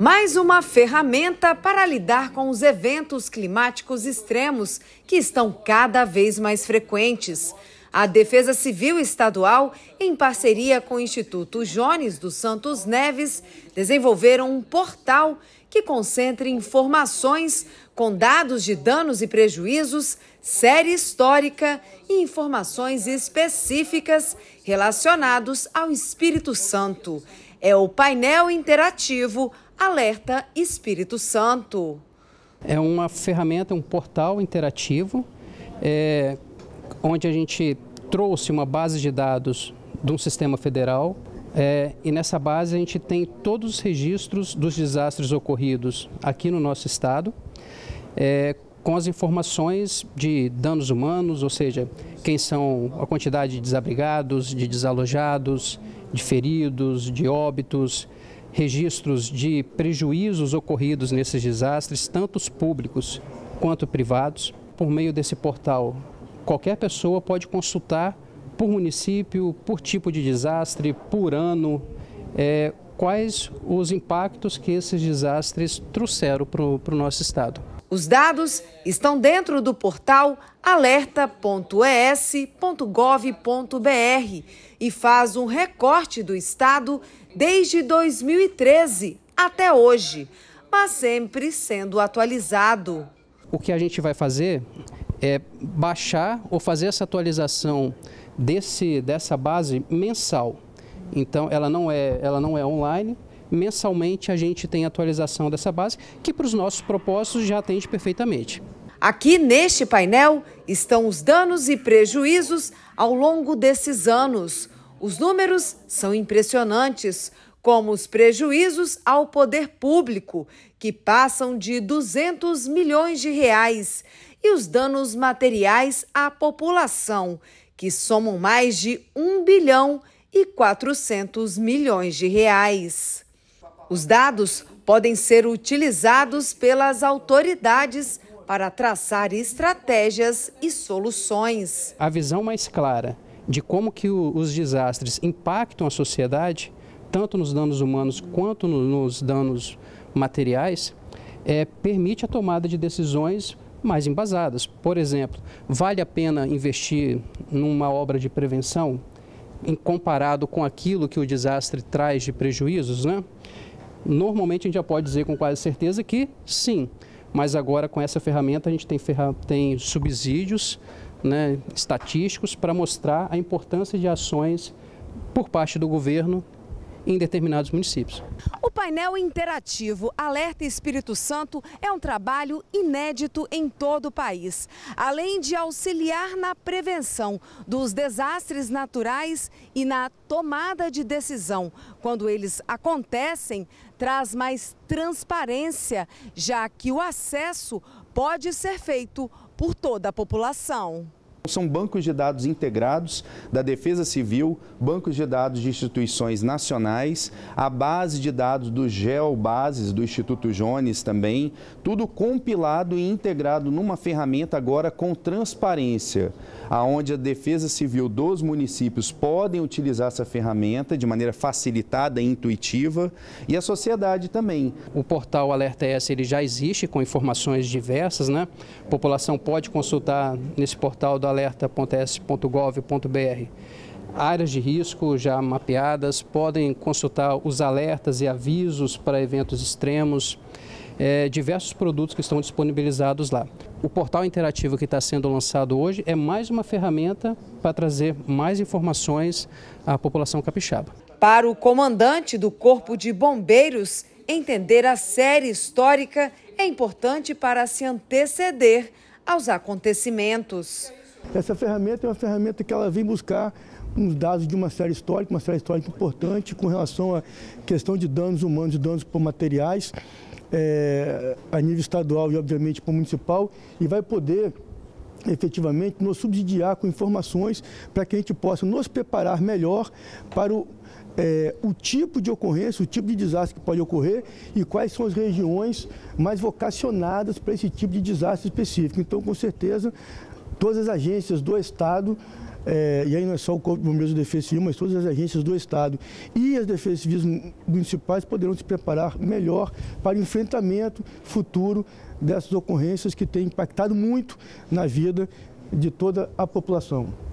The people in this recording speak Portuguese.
Mais uma ferramenta para lidar com os eventos climáticos extremos que estão cada vez mais frequentes. A Defesa Civil Estadual, em parceria com o Instituto Jones dos Santos Neves, desenvolveram um portal que concentra informações com dados de danos e prejuízos, série histórica e informações específicas relacionados ao Espírito Santo. É o painel interativo Alerta Espírito Santo. É uma ferramenta, um portal interativo, é, onde a gente trouxe uma base de dados de um sistema federal é, e nessa base a gente tem todos os registros dos desastres ocorridos aqui no nosso estado, é, com as informações de danos humanos, ou seja, quem são a quantidade de desabrigados, de desalojados, de feridos, de óbitos, registros de prejuízos ocorridos nesses desastres, tanto públicos quanto privados. Por meio desse portal, qualquer pessoa pode consultar por município, por tipo de desastre, por ano, é, quais os impactos que esses desastres trouxeram para o nosso estado. Os dados estão dentro do portal alerta.es.gov.br e faz um recorte do estado desde 2013 até hoje, mas sempre sendo atualizado. O que a gente vai fazer é baixar ou fazer essa atualização desse, dessa base mensal. Então, ela não é, ela não é online, mensalmente a gente tem atualização dessa base, que para os nossos propósitos já atende perfeitamente. Aqui neste painel estão os danos e prejuízos ao longo desses anos. Os números são impressionantes, como os prejuízos ao poder público, que passam de 200 milhões de reais, e os danos materiais à população, que somam mais de 1 bilhão e 400 milhões de reais. Os dados podem ser utilizados pelas autoridades para traçar estratégias e soluções. A visão mais clara de como que os desastres impactam a sociedade, tanto nos danos humanos quanto nos danos materiais, é, permite a tomada de decisões mais embasadas. Por exemplo, vale a pena investir numa obra de prevenção em comparado com aquilo que o desastre traz de prejuízos, né? Normalmente a gente já pode dizer com quase certeza que sim, mas agora com essa ferramenta a gente tem, ferra... tem subsídios né, estatísticos para mostrar a importância de ações por parte do governo em determinados municípios. O painel interativo Alerta Espírito Santo é um trabalho inédito em todo o país. Além de auxiliar na prevenção dos desastres naturais e na tomada de decisão quando eles acontecem, traz mais transparência, já que o acesso pode ser feito por toda a população. São bancos de dados integrados da Defesa Civil, bancos de dados de instituições nacionais, a base de dados do Geobases, do Instituto Jones também, tudo compilado e integrado numa ferramenta agora com transparência, aonde a Defesa Civil dos municípios podem utilizar essa ferramenta de maneira facilitada e intuitiva e a sociedade também. O portal Alerta S ele já existe com informações diversas, né? A população pode consultar nesse portal da alerta.s.gov.br. Áreas de risco já mapeadas, podem consultar os alertas e avisos para eventos extremos, é, diversos produtos que estão disponibilizados lá. O portal interativo que está sendo lançado hoje é mais uma ferramenta para trazer mais informações à população capixaba. Para o comandante do Corpo de Bombeiros, entender a série histórica é importante para se anteceder aos acontecimentos. Essa ferramenta é uma ferramenta que ela vem buscar uns dados de uma série histórica, uma série histórica importante com relação à questão de danos humanos e danos por materiais é, a nível estadual e, obviamente, para o municipal e vai poder efetivamente nos subsidiar com informações para que a gente possa nos preparar melhor para o, é, o tipo de ocorrência, o tipo de desastre que pode ocorrer e quais são as regiões mais vocacionadas para esse tipo de desastre específico. Então, com certeza, todas as agências do Estado, é, e aí não é só o Corpo de Bombeiros de Defesa Civil, mas todas as agências do Estado e as defesas civis municipais poderão se preparar melhor para o enfrentamento futuro dessas ocorrências que têm impactado muito na vida de toda a população.